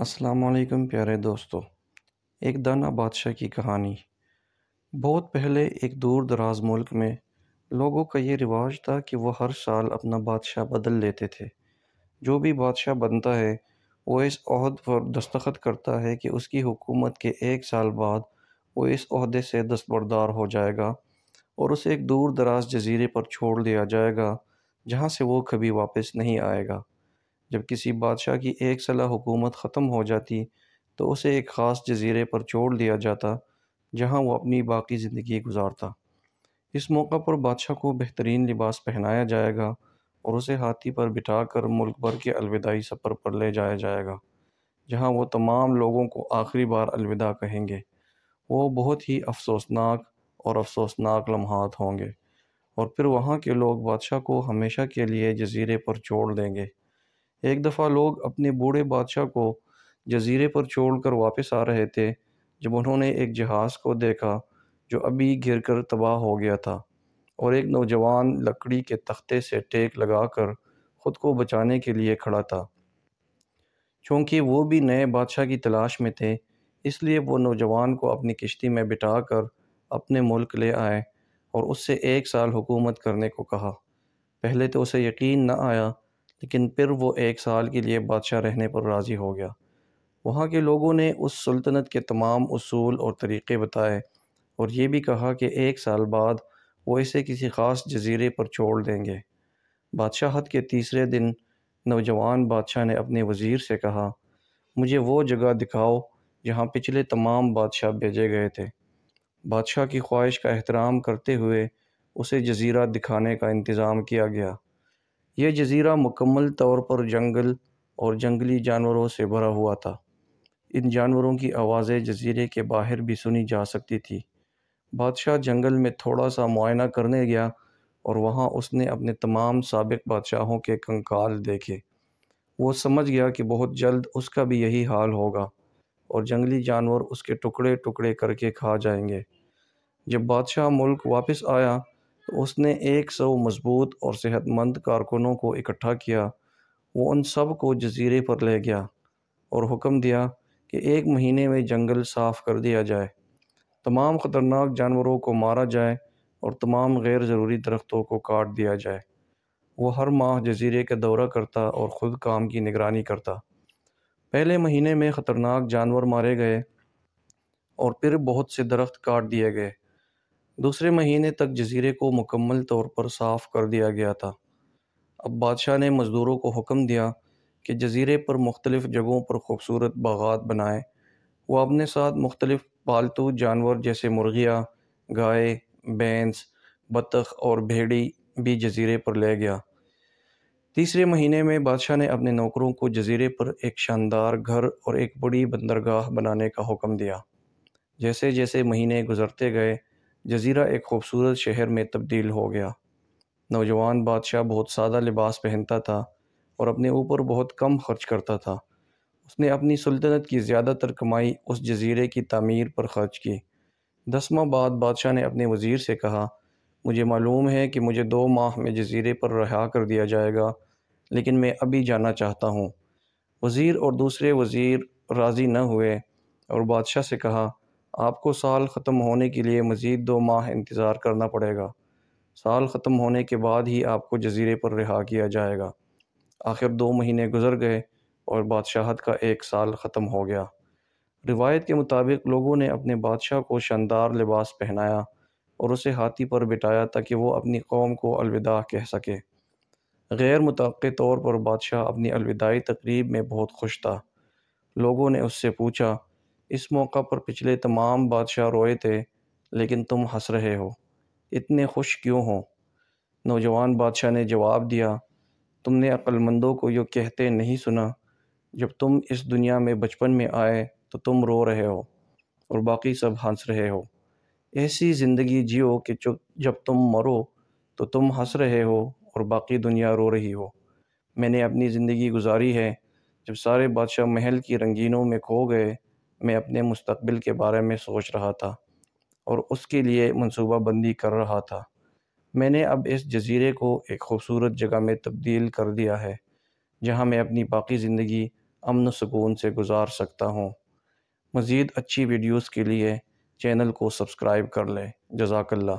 अस्सलाम प्यारे दोस्तों एक दाना बादशाह की कहानी बहुत पहले एक दूर दराज मुल्क में लोगों का ये रिवाज था कि वह हर साल अपना बादशाह बदल लेते थे जो भी बादशाह बनता है वो इस अहद पर दस्तखत करता है कि उसकी हुकूमत के एक साल बाद वो इस अहदे से दस्तबरदार हो जाएगा और उसे एक दूर दराज जजीरे पर छोड़ दिया जाएगा जहाँ से वो कभी वापस नहीं आएगा जब किसी बादशाह की एक सला हुकूमत ख़त्म हो जाती तो उसे एक ख़ास जजीरे पर छोड़ दिया जाता जहाँ वो अपनी बाकी ज़िंदगी गुजारता इस मौका पर बादशाह को बेहतरीन लिबास पहनाया जाएगा और उसे हाथी पर बिठा कर मुल्क भर के अलविदाई सफ़र पर ले जाया जाएगा जहाँ वो तमाम लोगों को आखिरी बार अलविदा कहेंगे वो बहुत ही अफसोसनाक और अफसोसनाक लम्हात होंगे और फिर वहाँ के लोग बादशाह को हमेशा के लिए जजीरे पर छोड़ देंगे एक दफ़ा लोग अपने बूढ़े बादशाह को जजीरे पर छोड़ कर वापस आ रहे थे जब उन्होंने एक जहाज़ को देखा जो अभी घिर कर तबाह हो गया था और एक नौजवान लकड़ी के तख्ते से टेक लगाकर ख़ुद को बचाने के लिए खड़ा था चूँकि वो भी नए बादशाह की तलाश में थे इसलिए वो नौजवान को अपनी किश्ती में बिठा कर अपने मुल्क ले आए और उससे एक साल हुकूमत करने को कहा पहले तो उसे यकीन न आया लेकिन फिर वो एक साल के लिए बादशाह रहने पर राज़ी हो गया वहाँ के लोगों ने उस सल्तनत के तमाम असूल और तरीक़े बताए और ये भी कहा कि एक साल बाद वो इसे किसी ख़ास जजीरे पर छोड़ देंगे बादशाहत के तीसरे दिन नौजवान बादशाह ने अपने वज़ीर से कहा मुझे वो जगह दिखाओ जहाँ पिछले तमाम बादशाह भेजे गए थे बादशाह की ख्वाहिश का एहतराम करते हुए उसे जजीरा दिखाने का इंतज़ाम किया गया यह जजीरा मुकम्मल तौर पर जंगल और जंगली जानवरों से भरा हुआ था इन जानवरों की आवाज़ें जजीरे के बाहर भी सुनी जा सकती थी बादशाह जंगल में थोड़ा सा मुआयना करने गया और वहाँ उसने अपने तमाम सबक बादशाहों के कंकाल देखे वो समझ गया कि बहुत जल्द उसका भी यही हाल होगा और जंगली जानवर उसके टुकड़े टुकड़े करके खा जाएंगे जब बादशाह मुल्क वापस आया तो उसने एक सौ मजबूत और सेहतमंद कारकुनों को इकट्ठा किया वो उन सब को जजीरे पर ले गया और हुक्म दिया कि एक महीने में जंगल साफ़ कर दिया जाए तमाम ख़तरनाक जानवरों को मारा जाए और तमाम गैर ज़रूरी दरख्तों को काट दिया जाए वो हर माह जजीरे का दौरा करता और ख़ुद काम की निगरानी करता पहले महीने में ख़तरनाक जानवर मारे गए और फिर बहुत से दरख्त काट दिए गए दूसरे महीने तक जजीरे को मुकम्मल तौर पर साफ कर दिया गया था अब बादशाह ने मज़दूरों को हुक्म दिया कि जजीरे पर मुख्तलिफ़ जगहों पर खूबसूरत बागात बनाएं वह अपने साथ मुख्तलिफ़ पालतू जानवर जैसे मुर्गियाँ गाय बैंस बतख और भेड़ी भी जजीरे पर ले गया तीसरे महीने में बादशाह ने अपने नौकरों को जजीरे पर एक शानदार घर और एक बड़ी बंदरगाह बनाने का हुक्म दिया जैसे जैसे महीने गुजरते गए जजीरा एक खूबसूरत शहर में तब्दील हो गया नौजवान बादशाह बहुत सादा लिबास पहनता था और अपने ऊपर बहुत कम खर्च करता था उसने अपनी सुल्तनत की ज़्यादातर कमाई उस जजीरे की तमीर पर खर्च की दसवा बाद बादशाह ने अपने वज़ीर से कहा मुझे मालूम है कि मुझे दो माह में जजीरे पर रहा कर दिया जाएगा लेकिन मैं अभी जाना चाहता हूँ वज़ीर और दूसरे वज़ीर राज़ी न हुए और बादशाह से कहा आपको साल ख़त्म होने के लिए मज़ीद दो माह इंतज़ार करना पड़ेगा साल ख़त्म होने के बाद ही आपको जजीरे पर रिहा किया जाएगा आखिर दो महीने गुजर गए और बादशाहत का एक साल ख़त्म हो गया रिवायत के मुताबिक लोगों ने अपने बादशाह को शानदार लिबास पहनाया और उसे हाथी पर बिठाया ताकि वो अपनी कौम को अलविदा कह सके गैर मुतव तौर पर बादशाह अपनी अलविदाई तकरीब में बहुत खुश था लोगों ने उससे पूछा इस मौका पर पिछले तमाम बादशाह रोए थे लेकिन तुम हंस रहे हो इतने खुश क्यों हो नौजवान बादशाह ने जवाब दिया तुमने अक्लमंदों को यो कहते नहीं सुना जब तुम इस दुनिया में बचपन में आए तो तुम रो रहे हो और बाकी सब हंस रहे हो ऐसी ज़िंदगी जियो कि जब तुम मरो तो तुम हंस रहे हो और बाकी दुनिया रो रही हो मैंने अपनी ज़िंदगी गुजारी है जब सारे बादशाह महल की रंगीनों में खो गए मैं अपने मुस्तबिल के बारे में सोच रहा था और उसके लिए मनसूबा बंदी कर रहा था मैंने अब इस जजीरे को एक खूबसूरत जगह में तब्दील कर दिया है जहाँ मैं अपनी बाकी ज़िंदगी अमन सुकून से गुजार सकता हूँ मज़ीद अच्छी वीडियोज़ के लिए चैनल को सब्सक्राइब कर लें जजाकल्ला